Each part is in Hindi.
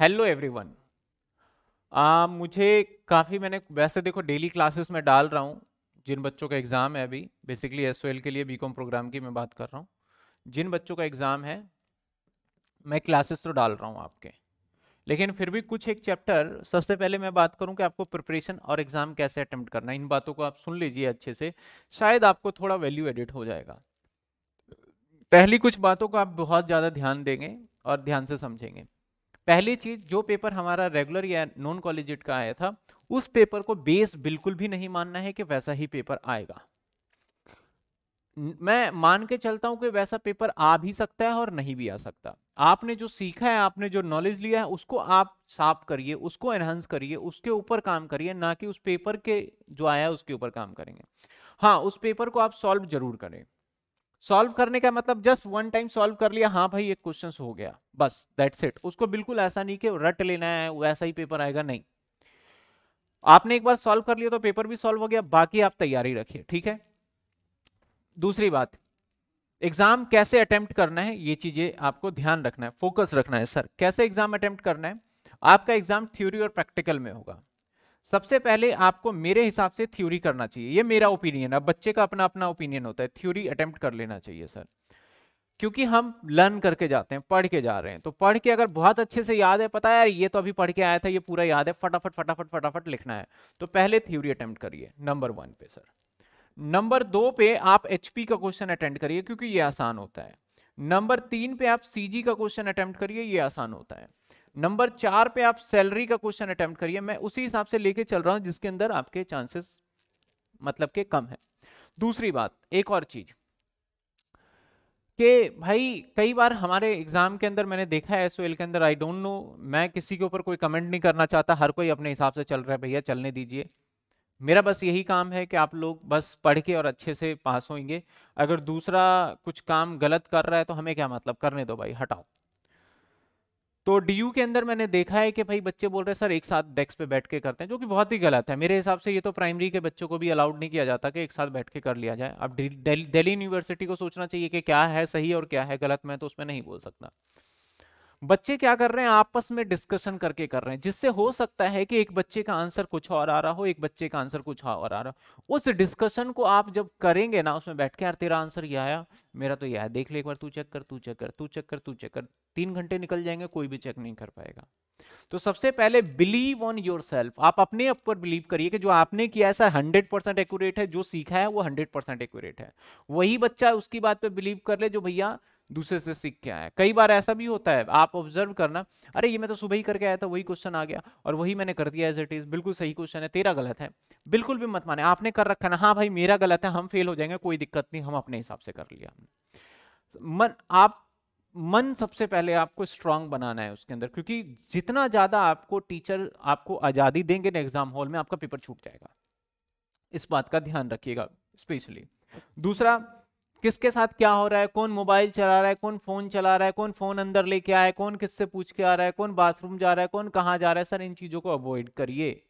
हेलो एवरीवन मुझे काफ़ी मैंने वैसे देखो डेली क्लासेस में डाल रहा हूँ जिन बच्चों का एग्ज़ाम है अभी बेसिकली एस के लिए बीकॉम प्रोग्राम की मैं बात कर रहा हूँ जिन बच्चों का एग्ज़ाम है मैं क्लासेस तो डाल रहा हूँ आपके लेकिन फिर भी कुछ एक चैप्टर सबसे पहले मैं बात करूँ कि आपको प्रिपरेशन और एग्ज़ाम कैसे अटैम्प्ट करना है इन बातों को आप सुन लीजिए अच्छे से शायद आपको थोड़ा वैल्यू एडिट हो जाएगा पहली कुछ बातों को आप बहुत ज़्यादा ध्यान देंगे और ध्यान से समझेंगे पहली चीज़ जो पेपर हमारा रेगुलर या नॉन कॉलेजिट का आया था उस पेपर को बेस बिल्कुल भी नहीं मानना है कि वैसा ही पेपर आएगा मैं मान के चलता हूं कि वैसा पेपर आ भी सकता है और नहीं भी आ सकता आपने जो सीखा है आपने जो नॉलेज लिया है उसको आप साफ करिए उसको एनहांस करिए उसके ऊपर काम करिए ना कि उस पेपर के जो आया उसके ऊपर काम करेंगे हाँ उस पेपर को आप सॉल्व जरूर करें सॉल्व करने का मतलब जस्ट वन टाइम सॉल्व कर लिया हाँ भाई एक क्वेश्चन हो गया बस दैट्स इट उसको बिल्कुल ऐसा नहीं कि रट लेना है वैसा ही पेपर आएगा नहीं आपने एक बार सॉल्व कर लिया तो पेपर भी सॉल्व हो गया बाकी आप तैयारी रखिए ठीक है दूसरी बात एग्जाम कैसे अटेम्प्ट करना है ये चीजें आपको ध्यान रखना है फोकस रखना है सर कैसे एग्जाम अटेम्प्ट करना है आपका एग्जाम थ्योरी और प्रैक्टिकल में होगा सबसे पहले आपको मेरे हिसाब से थ्योरी करना चाहिए ये मेरा ओपिनियन है बच्चे का अपना अपना ओपिनियन होता है थ्योरी अटेम्प्ट कर लेना चाहिए सर क्योंकि हम लर्न करके जाते हैं पढ़ के जा रहे हैं तो पढ़ के अगर बहुत अच्छे से याद है पता है यार ये तो अभी पढ़ के आया था ये पूरा याद है फटाफट फटाफट फटाफट लिखना है तो पहले थ्योरी अटेम्प्ट करिए नंबर वन पे सर नंबर दो पे आप एचपी का क्वेश्चन अटेंड करिए क्योंकि ये आसान होता है नंबर तीन पे आप सीजी का क्वेश्चन अटेम्प्ट करिए ये आसान होता है नंबर चार पे आप सैलरी का क्वेश्चन अटेम्प्ट करिए मैं उसी हिसाब से लेके चल रहा हूं जिसके अंदर आपके चांसेस मतलब के कम है दूसरी बात एक और चीज के भाई कई बार हमारे एग्जाम के अंदर मैंने देखा है एसओएल के अंदर आई डोंट नो मैं किसी के ऊपर कोई कमेंट नहीं करना चाहता हर कोई अपने हिसाब से चल रहा है भैया चलने दीजिए मेरा बस यही काम है कि आप लोग बस पढ़ के और अच्छे से पास होंगे अगर दूसरा कुछ काम गलत कर रहा है तो हमें क्या मतलब करने दो भाई हटाओ तो डीयू के अंदर मैंने देखा है कि भाई बच्चे बोल रहे हैं सर एक साथ डेस्क पे बैठ के करते हैं जो कि बहुत ही गलत है मेरे हिसाब से ये तो प्राइमरी के बच्चों को भी अलाउड नहीं किया जाता कि एक साथ बैठ के कर लिया जाए अब दिल्ली यूनिवर्सिटी को सोचना चाहिए कि क्या है सही और क्या है गलत मैं तो उसमें नहीं बोल सकता बच्चे क्या कर रहे हैं आपस में डिस्कशन करके कर रहे हैं जिससे हो सकता है कि एक बच्चे का आंसर कुछ और आ रहा हो एक बच्चे का आंसर कुछ और आ रहा हो उस डिस्कशन को आप जब करेंगे ना उसमें बैठ के यार तेरा आंसर ये आया मेरा तो यह आया देख ले एक बार तू चेक कर तू चेक कर तू चेक कर तू चेक कर तीन घंटे निकल जाएंगे कोई भी चेक नहीं कर पाएगा तो सबसे पहले बिलीव ऑन योर आप अपने आप पर बिलीव करिए कि जो आपने किया ऐसा हंड्रेड परसेंट एक्यूरेट है जो सीखा है वो हंड्रेड परसेंट एक्यूरेट है वही बच्चा उसकी बात पर बिलीव कर ले जो भैया दूसरे से सीख के आया कई बार ऐसा भी होता है आप ऑब्जर्व करना अरे ये मैं तो सुबह ही करके आया था वही क्वेश्चन आ गया और वही मैंने कर दिया एज इट इज बिल्कुल सही क्वेश्चन है तेरा गलत है बिल्कुल भी मत माने आपने कर रखा ना हाँ भाई मेरा गलत है हम फेल हो जाएंगे कोई दिक्कत नहीं हम अपने हिसाब से कर लिया मन आप मन सबसे पहले आपको स्ट्रांग बनाना है उसके अंदर क्योंकि जितना ज्यादा आपको टीचर आपको आजादी देंगे ना एग्जाम हॉल में आपका पेपर छूट जाएगा इस बात का ध्यान रखिएगा स्पेशली दूसरा किसके साथ क्या हो रहा है कौन मोबाइल चला रहा है कौन फोन चला रहा है कौन फोन अंदर लेके आया है कौन किससे पूछ के आ रहा है कौन बाथरूम जा रहा है कौन कहाँ जा रहा है सर इन चीजों को अवॉइड करिए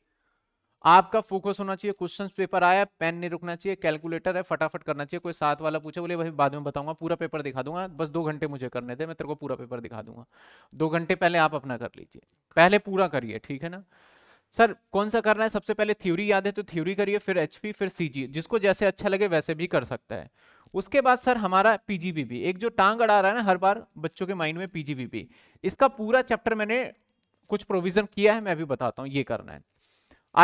आपका फोकस होना चाहिए क्वेश्चन पेपर आया पेन नहीं रुकना चाहिए कैलकुलेटर है फटाफट करना चाहिए कोई साथ वाला पूछे बोले भाई बाद में बताऊंगा पूरा पेपर दिखा दूंगा बस दो घंटे मुझे करने थे मैं तेरे को पूरा पेपर दिखा दूंगा दो घंटे पहले आप अपना कर लीजिए पहले पूरा करिए ठीक है ना सर कौन सा करना है सबसे पहले थ्योरी याद है तो थ्योरी करिए फिर एच फिर सी जिसको जैसे अच्छा लगे वैसे भी कर सकता है उसके बाद सर हमारा पीजीबीबी एक जो टांग अड़ा रहा है ना हर बार बच्चों के माइंड में पीजीबीबी इसका पूरा चैप्टर मैंने कुछ प्रोविजन किया है मैं भी बताता हूँ ये करना है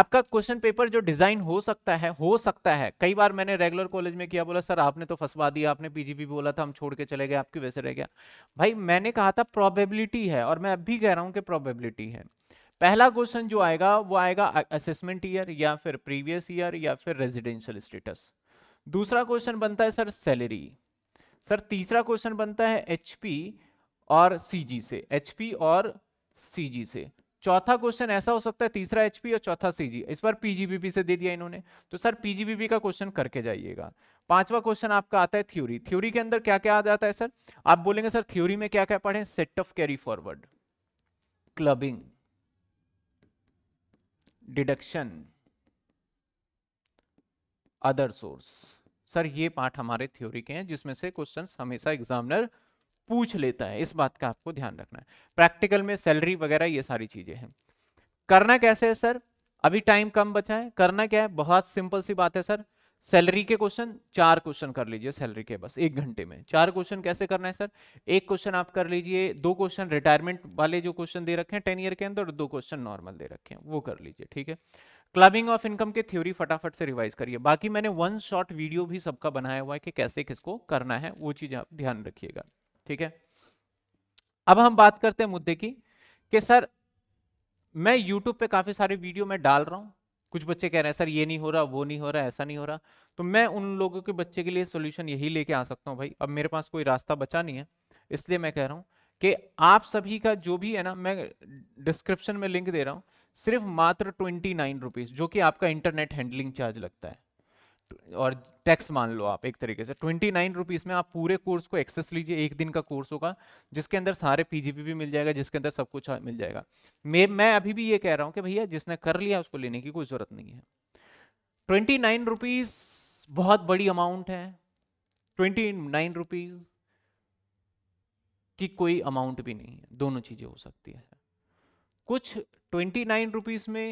आपका क्वेश्चन पेपर जो डिजाइन हो सकता है हो सकता है कई बार मैंने रेगुलर कॉलेज में किया बोला सर आपने तो फंसवा दिया आपने पीजीपी बोला था हम छोड़ के चले गए आपकी वैसे रह गया भाई मैंने कहा था प्रोबेबिलिटी है और मैं अब भी कह रहा हूँ कि प्रोबेबिलिटी है पहला क्वेश्चन जो आएगा वो आएगा असेसमेंट ईयर या फिर प्रीवियस ईयर या फिर रेजिडेंशियल स्टेटस दूसरा क्वेश्चन बनता है सर सैलरी सर तीसरा क्वेश्चन बनता है एच और सी से एच और सी से चौथा क्वेश्चन ऐसा हो सकता है तीसरा एचपी और चौथा सीजी इस बार पीजीबीपी से दे दिया इन्होंने तो सर पीजीबीपी का क्वेश्चन करके जाइएगा पांचवा क्वेश्चन आपका आता है थ्योरी थ्योरी के अंदर क्या क्या आ जाता है सर आप बोलेंगे सर थ्योरी में क्या क्या पढ़ें set off carry forward clubbing deduction other source sir ये पार्ट हमारे थ्योरी के हैं जिसमें से क्वेश्चन हमेशा एग्जामिनर पूछ लेता है इस बात का आपको ध्यान रखना है प्रैक्टिकल में सैलरी वगैरह ये सारी चीज़ें हैं करना कैसे है सर अभी टाइम कम बचा है करना क्या है बहुत सिंपल सी बात है सर सैलरी के क्वेश्चन चार क्वेश्चन कर लीजिए सैलरी के बस एक घंटे में चार क्वेश्चन कैसे करना है सर एक क्वेश्चन आप कर लीजिए दो क्वेश्चन रिटायरमेंट वाले जो क्वेश्चन दे रखे हैं टेन ईयर के अंदर दो क्वेश्चन नॉर्मल दे रखे हैं वो कर लीजिए ठीक है क्लबिंग ऑफ इनकम के थ्योरी फटाफट से रिवाइज करिए बाकी मैंने वन शॉर्ट वीडियो भी सबका बनाया हुआ है कि कैसे किसको करना है वो चीज आप ध्यान रखिएगा ठीक है अब हम बात करते हैं मुद्दे की कि सर मैं यूट्यूब पे काफी सारे वीडियो मैं डाल रहा हूँ कुछ बच्चे कह रहे हैं सर ये नहीं हो रहा वो नहीं हो रहा ऐसा नहीं हो रहा तो मैं उन लोगों के बच्चे के लिए सोल्यूशन यही लेके आ सकता हूँ भाई अब मेरे पास कोई रास्ता बचा नहीं है इसलिए मैं कह रहा हूँ कि आप सभी का जो भी है ना मैं डिस्क्रिप्शन में लिंक दे रहा हूँ सिर्फ मात्र ट्वेंटी नाइन रुपीज़ जो कि आपका इंटरनेट हैंडलिंग चार्ज लगता है और टैक्स मान लो आप एक तरीके से ट्वेंटी नाइन रुपीज़ में आप पूरे कोर्स को एक्सेस लीजिए एक दिन का कोर्स होगा जिसके अंदर सारे पीजीपी भी मिल जाएगा जिसके अंदर सब कुछ मिल जाएगा मैं मैं अभी भी ये कह रहा हूँ कि भैया जिसने कर लिया उसको लेने की कोई ज़रूरत नहीं है ट्वेंटी नाइन रुपीज़ बहुत बड़ी अमाउंट है ट्वेंटी नाइन रुपीज़ की कोई अमाउंट भी नहीं है दोनों चीज़ें हो सकती है कुछ ट्वेंटी नाइन रुपीज़ में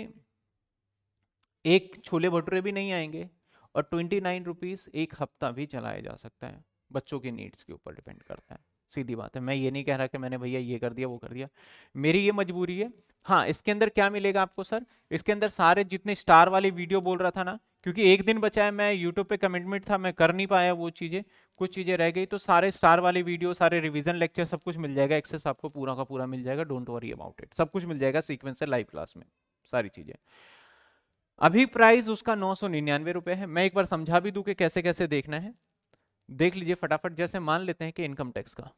एक छोले भटूरे भी नहीं आएंगे और ट्वेंटी नाइन रुपीज़ एक हफ्ता भी चलाया जा सकता है बच्चों के नीड्स के ऊपर डिपेंड करता है सीधी बात है मैं ये नहीं कह रहा कि मैंने भैया ये कर दिया वो कर दिया मेरी ये मजबूरी है हाँ इसके अंदर क्या मिलेगा आपको सर इसके अंदर सारे जितने स्टार वाले वीडियो बोल रहा था ना क्योंकि एक दिन बचा है मैं यूट्यूब पे कमिटमेंट था मैं कर नहीं पाया वो चीज़ें कुछ चीज़ें रह गई तो सारे स्टार वाले वीडियो सारे रिविजन लेक्चर सब कुछ मिल जाएगा एक्सेस आपको पूरा का पूरा मिल जाएगा डोंट वरी अबाउट इट सब कुछ मिल जाएगा सीक्वेंस से लाइव क्लास में सारी चीज़ें अभी प्राइस उसका नौ सौ निन्यानवे रुपये है मैं एक बार समझा भी दू कि कैसे कैसे देखना है देख लीजिए फटाफट जैसे मान लेते हैं कि इनकम टैक्स का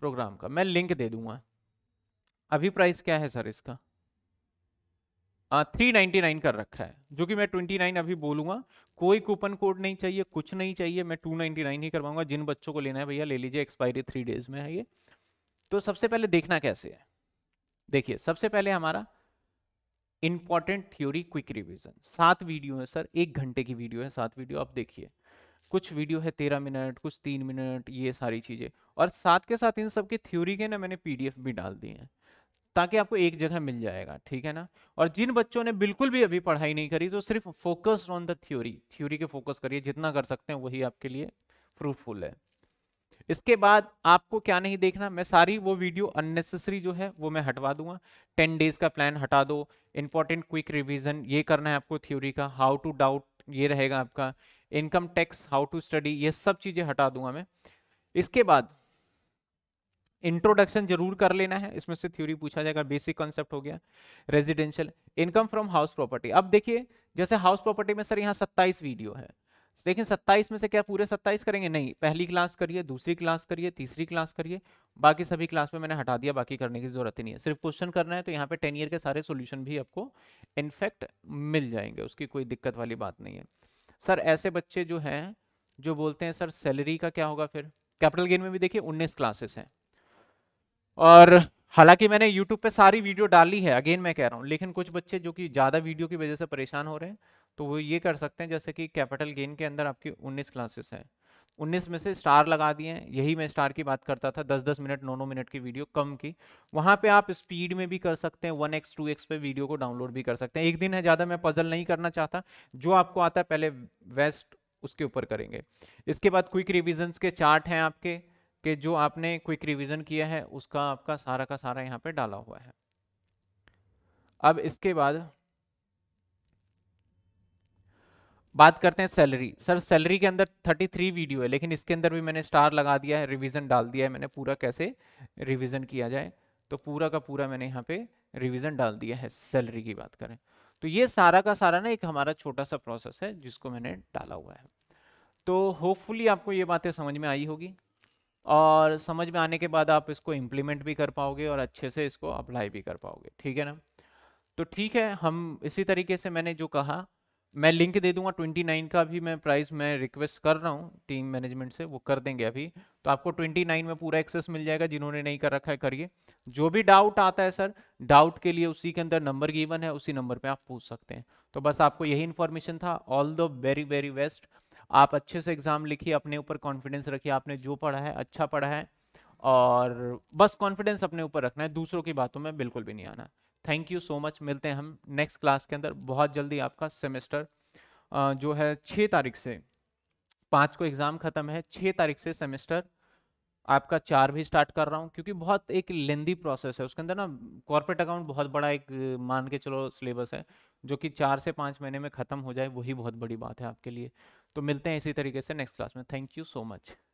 प्रोग्राम का मैं लिंक दे दूंगा अभी प्राइस क्या है सर इसका थ्री नाइन्टी नाइन कर रखा है जो कि मैं ट्वेंटी नाइन अभी बोलूंगा कोई कूपन कोड नहीं चाहिए कुछ नहीं चाहिए मैं टू नाइन्टी नाइन ही करवाऊंगा जिन बच्चों को लेना है भैया ले लीजिए एक्सपायरी थ्री डेज में है ये तो सबसे पहले देखना कैसे है देखिए सबसे पहले हमारा इम्पॉर्टेंट थ्योरी क्विक रिविजन सात वीडियो है सर एक घंटे की वीडियो है सात वीडियो आप देखिए कुछ वीडियो है तेरह मिनट कुछ तीन मिनट ये सारी चीज़ें और साथ के साथ इन सब के थ्योरी के ना मैंने पीडीएफ भी डाल दिए हैं ताकि आपको एक जगह मिल जाएगा ठीक है ना और जिन बच्चों ने बिल्कुल भी अभी पढ़ाई नहीं करी तो सिर्फ focus on the theory theory के फोकस करिए जितना कर सकते हैं वही आपके लिए फ्रूटफुल है इसके बाद आपको क्या नहीं देखना मैं सारी वो वीडियो अननेसेसरी जो है वो मैं हटवा दूंगा टेन डेज का प्लान हटा दो इंपॉर्टेंट क्विक रिविजन ये करना है आपको थ्योरी का हाउ टू डाउट ये रहेगा आपका income tax how to study ये सब चीजें हटा दूंगा मैं इसके बाद इंट्रोडक्शन जरूर कर लेना है इसमें से थ्योरी पूछा जाएगा बेसिक कॉन्सेप्ट हो गया residential income from house property अब देखिए जैसे हाउस प्रॉपर्टी में सर यहाँ 27 वीडियो है लेकिन तो सत्ताईस में से क्या पूरे सत्ताईस करेंगे नहीं पहली क्लास करिए दूसरी क्लास करिए तीसरी क्लास करिए बाकी सभी क्लास में मैंने हटा दिया बाकी करने की जरूरत ही नहीं है सिर्फ क्वेश्चन करना है तो यहाँ पे टेन ईयर के सारे सोल्यूशन भी आपको इनफैक्ट मिल जाएंगे उसकी कोई दिक्कत वाली बात नहीं है सर ऐसे बच्चे जो हैं जो बोलते हैं सर सैलरी का क्या होगा फिर कैपिटल गेन में भी देखिए उन्नीस क्लासेस हैं और हालांकि मैंने यूट्यूब पे सारी वीडियो डाली है अगेन मैं कह रहा हूँ लेकिन कुछ बच्चे जो कि ज़्यादा वीडियो की वजह से परेशान हो रहे हैं तो वो ये कर सकते हैं जैसे कि कैपिटल गेन के अंदर आपकी 19 क्लासेस हैं 19 में से स्टार लगा दिए हैं यही मैं स्टार की बात करता था 10-10 मिनट नौ नौ मिनट की वीडियो कम की वहाँ पे आप स्पीड में भी कर सकते हैं 1x 2x पे वीडियो को डाउनलोड भी कर सकते हैं एक दिन है ज़्यादा मैं पजल नहीं करना चाहता जो आपको आता है पहले वेस्ट उसके ऊपर करेंगे इसके बाद क्विक रिविजन्स के चार्ट हैं आपके कि जो आपने क्विक रिविजन किया है उसका आपका सारा का सारा यहाँ पर डाला हुआ है अब इसके बाद बात करते हैं सैलरी सर सैलरी के अंदर 33 वीडियो है लेकिन इसके अंदर भी मैंने स्टार लगा दिया है रिवीजन डाल दिया है मैंने पूरा कैसे रिवीजन किया जाए तो पूरा का पूरा मैंने यहाँ पे रिवीजन डाल दिया है सैलरी की बात करें तो ये सारा का सारा ना एक हमारा छोटा सा प्रोसेस है जिसको मैंने डाला हुआ है तो होपफुली आपको ये बातें समझ में आई होगी और समझ में आने के बाद आप इसको इम्प्लीमेंट भी कर पाओगे और अच्छे से इसको अप्लाई भी कर पाओगे ठीक है ना तो ठीक है हम इसी तरीके से मैंने जो कहा मैं लिंक दे दूंगा 29 का भी मैं प्राइस मैं रिक्वेस्ट कर रहा हूँ टीम मैनेजमेंट से वो कर देंगे अभी तो आपको 29 में पूरा एक्सेस मिल जाएगा जिन्होंने नहीं कर रखा है करिए जो भी डाउट आता है सर डाउट के लिए उसी के अंदर नंबर गिवन है उसी नंबर पे आप पूछ सकते हैं तो बस आपको यही इन्फॉर्मेशन था all the very very best आप अच्छे से एग्जाम लिखिए अपने ऊपर कॉन्फिडेंस रखिए आपने जो पढ़ा है अच्छा पढ़ा है और बस कॉन्फिडेंस अपने ऊपर रखना है दूसरों की बातों में बिल्कुल भी नहीं आना है थैंक यू सो मच मिलते हैं हम नेक्स्ट क्लास के अंदर बहुत जल्दी आपका सेमेस्टर जो है छः तारीख से पाँच को एग्ज़ाम ख़त्म है छः तारीख से सेमेस्टर आपका चार भी स्टार्ट कर रहा हूँ क्योंकि बहुत एक लेंदी प्रोसेस है उसके अंदर ना कॉर्पोरेट अकाउंट बहुत बड़ा एक मान के चलो सिलेबस है जो कि चार से पाँच महीने में ख़त्म हो जाए वही बहुत बड़ी बात है आपके लिए तो मिलते हैं इसी तरीके से नेक्स्ट क्लास में थैंक यू सो मच